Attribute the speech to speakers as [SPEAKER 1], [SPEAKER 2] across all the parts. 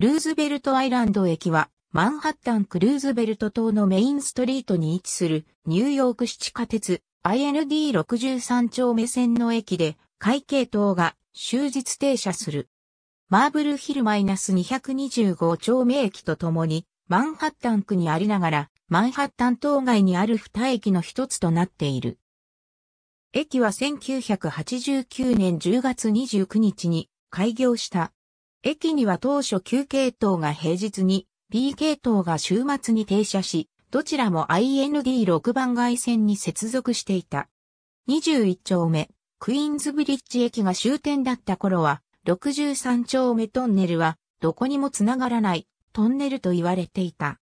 [SPEAKER 1] ルーズベルトアイランド駅は、マンハッタンクルーズベルト島のメインストリートに位置するニューヨーク市地下鉄 IND63 丁目線の駅で会計塔が終日停車する。マーブルヒル -225 丁目駅とともにマンハッタン区にありながらマンハッタン島外にある二駅の一つとなっている。駅は1989年10月29日に開業した駅には当初9系統が平日に、B 系統が週末に停車し、どちらも IND6 番街線に接続していた。21丁目、クイーンズブリッジ駅が終点だった頃は、63丁目トンネルは、どこにもつながらないトンネルと言われていた。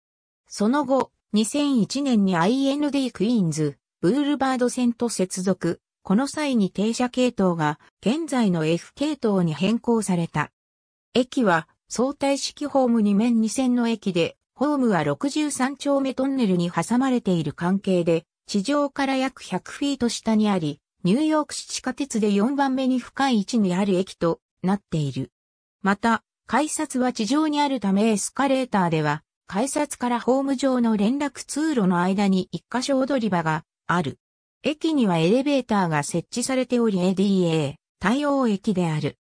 [SPEAKER 1] その後、2001年に IND クイーンズ、ブールバード線と接続。この際に停車系統が現在の F 系統に変更された。駅は相対式ホーム2面2線の駅で、ホームは63丁目トンネルに挟まれている関係で、地上から約100フィート下にあり、ニューヨーク市地下鉄で4番目に深い位置にある駅となっている。また、改札は地上にあるためエスカレーターでは、改札からホーム上の連絡通路の間に一箇所踊り場がある。駅にはエレベーターが設置されており ADA 対応駅である。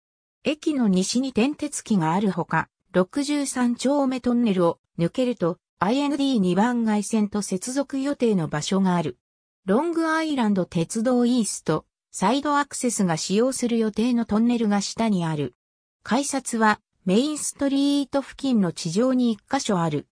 [SPEAKER 1] 駅の西に点鉄機があるほか、63丁目トンネルを抜けると IND2 番外線と接続予定の場所がある。ロングアイランド鉄道イースト、サイドアクセスが使用する予定のトンネルが下にある。改札はメインストリート付近の地上に1箇所ある。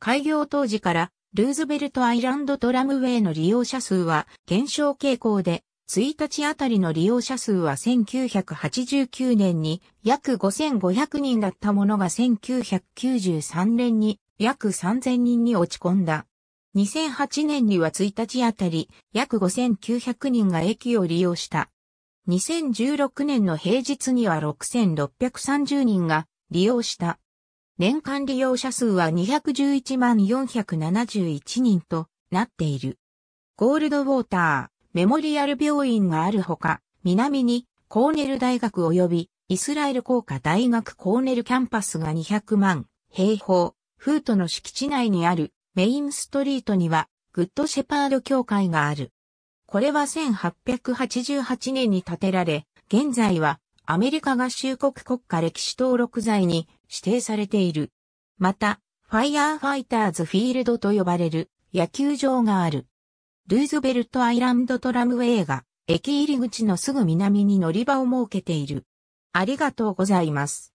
[SPEAKER 1] 開業当時からルーズベルトアイランドトラムウェイの利用者数は減少傾向で1日あたりの利用者数は1989年に約5500人だったものが1993年に約3000人に落ち込んだ。2008年には1日あたり約5900人が駅を利用した。2016年の平日には6630人が利用した。年間利用者数は211万471人となっている。ゴールドウォーター。メモリアル病院があるほか、南にコーネル大学及びイスラエル工科大学コーネルキャンパスが200万平方、フートの敷地内にあるメインストリートにはグッドシェパード協会がある。これは1888年に建てられ、現在はアメリカ合衆国国家歴史登録財に指定されている。また、ファイヤーファイターズフィールドと呼ばれる野球場がある。ルーズベルトアイランドトラムウェイが駅入り口のすぐ南に乗り場を設けている。ありがとうございます。